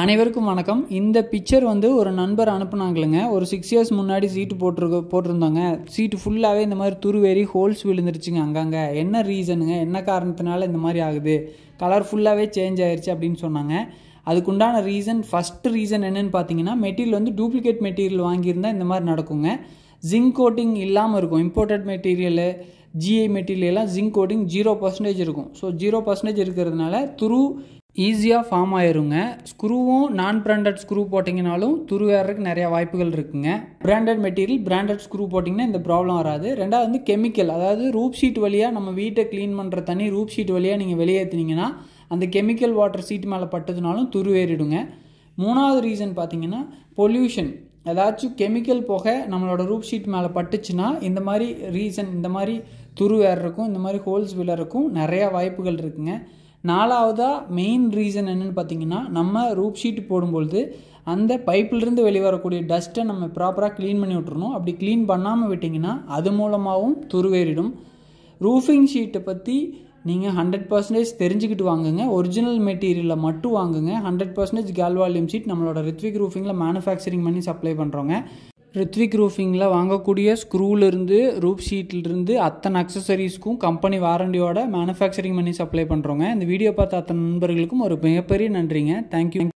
அனைவருக்கும் வணக்கம் இந்த பிக்சர் வந்து ஒரு நண்பர் அனுப்புனாங்களுங்க ஒரு சிக்ஸ் இயர்ஸ் முன்னாடி சீட்டு போட்டிருக்க போட்டிருந்தாங்க சீட்டு ஃபுல்லாகவே இந்த மாதிரி துருவேறி ஹோல்ஸ் விழுந்துருச்சுங்க அங்கங்கே என்ன ரீசனுங்க என்ன காரணத்தினால இந்த மாதிரி ஆகுது கலர் ஃபுல்லாகவே சேஞ்ச் ஆயிடுச்சு அப்படின்னு சொன்னாங்க அதுக்குண்டான ரீசன் ஃபஸ்ட்டு ரீசன் என்னென்னு பார்த்தீங்கன்னா மெட்டீரியல் வந்து டூப்ளிகேட் மெட்டீரியல் வாங்கியிருந்தால் இந்த மாதிரி நடக்குங்க ஜிங்க் கோட்டிங் இல்லாமல் இருக்கும் இம்போர்ட்டட் மெட்டீரியலு ஜிஐ மெட்டீரியல்லாம் ஜிங்க் கோட்டிங் ஜீரோ பர்சன்டேஜ் இருக்கும் ஸோ ஜீரோ பர்சன்டேஜ் இருக்கிறதுனால துரு ஈஸியாக ஃபார்ம் ஆயிருங்க ஸ்க்ரூவும் நான் பிராண்டட் ஸ்க்ரூ போட்டிங்கனாலும் துருவேறதுக்கு நிறையா வாய்ப்புகள் இருக்குங்க பிராண்டட் மெட்டீரியல் பிராண்டட் ஸ்க்ரூ போட்டிங்கன்னா இந்த ப்ராப்ளம் வராது ரெண்டாவது வந்து கெமிக்கல் அதாவது ரூப் ஷீட் வழியாக நம்ம வீட்டை க்ளீன் பண்ணுற தண்ணி ரூப் ஷீட் வழியாக நீங்கள் வெளியேற்றினீங்கன்னா அந்த கெமிக்கல் வாட்டர் சீட் மேலே பட்டதுனாலும் துருவேறிடுங்க மூணாவது ரீசன் பார்த்தீங்கன்னா பொல்யூஷன் ஏதாச்சும் கெமிக்கல் புகை நம்மளோட ரூப் ஷீட் மேலே பட்டுச்சுன்னா இந்த மாதிரி ரீசன் இந்த மாதிரி துரு இந்த மாதிரி ஹோல்ஸ் விழறக்கும் நிறையா வாய்ப்புகள் இருக்குங்க நாலாவதாக மெயின் ரீசன் என்னென்னு பார்த்தீங்கன்னா நம்ம ரூப் ஷீட் போடும்பொழுது அந்த பைப்பிலிருந்து வெளிவரக்கூடிய டஸ்ட்டை நம்ம ப்ராப்பராக க்ளீன் பண்ணி விட்டுருணும் அப்படி க்ளீன் பண்ணாமல் விட்டிங்கன்னா அது மூலமாகவும் துருவேறிடும் ரூஃபிங் ஷீட்டை பற்றி நீங்கள் ஹண்ட்ரட் பர்சன்டேஜ் தெரிஞ்சுக்கிட்டு வாங்குங்க ஒரிஜினல் மெட்டீரியலில் மட்டும் வாங்குங்க ஹண்ட்ரட் பர்சன்டேஜ் கேல்வாலியம் ஷீட் நம்மளோட ரித்விக் ரூஃபிங்கில் மேனுஃபேக்சரிங் பண்ணி சப்ளை பண்ணுறோங்க ரித்விக் ரூஃபிங்கில் வாங்கக்கூடிய ஸ்க்ரூலேருந்து ரூப் ஷீட்லேருந்து அத்தனை அக்சசரிஸ்க்கும் கம்பெனி வாரண்டியோட மேனுஃபேக்சரிங் பண்ணி சப்ளை பண்ணுறோங்க இந்த வீடியோ பார்த்த அத்தனை நண்பர்களுக்கும் ஒரு மிகப்பெரிய நன்றிங்க தேங்க்யூ